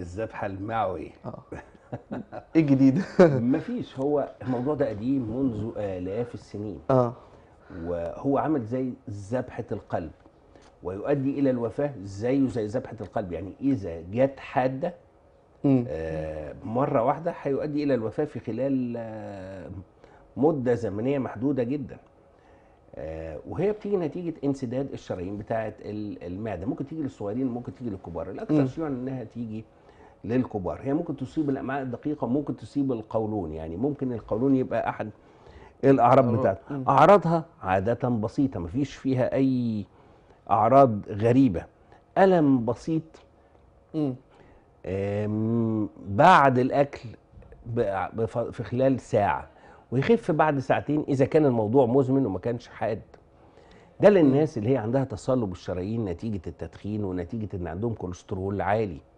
الذبحه المعوي اه ايه الجديد؟ مفيش هو الموضوع ده قديم منذ الاف السنين اه وهو عمل زي ذبحه القلب ويؤدي الى الوفاه زيه زي ذبحه القلب يعني اذا جت حاده آه مره واحده هيؤدي الى الوفاه في خلال آه مده زمنيه محدوده جدا آه وهي بتيجي نتيجه انسداد الشرايين بتاعه المعده ممكن تيجي للصغيرين ممكن تيجي للكبار الاكثر شيوعا انها تيجي للكبار هي ممكن تصيب الامعاء الدقيقه ممكن تصيب القولون يعني ممكن القولون يبقى احد الاعراض بتاعته اعراضها عاده بسيطه ما فيش فيها اي اعراض غريبه الم بسيط بعد الاكل في خلال ساعه ويخف بعد ساعتين اذا كان الموضوع مزمن وما كانش حاد ده للناس اللي هي عندها تصلب الشرايين نتيجه التدخين ونتيجه ان عندهم كوليسترول عالي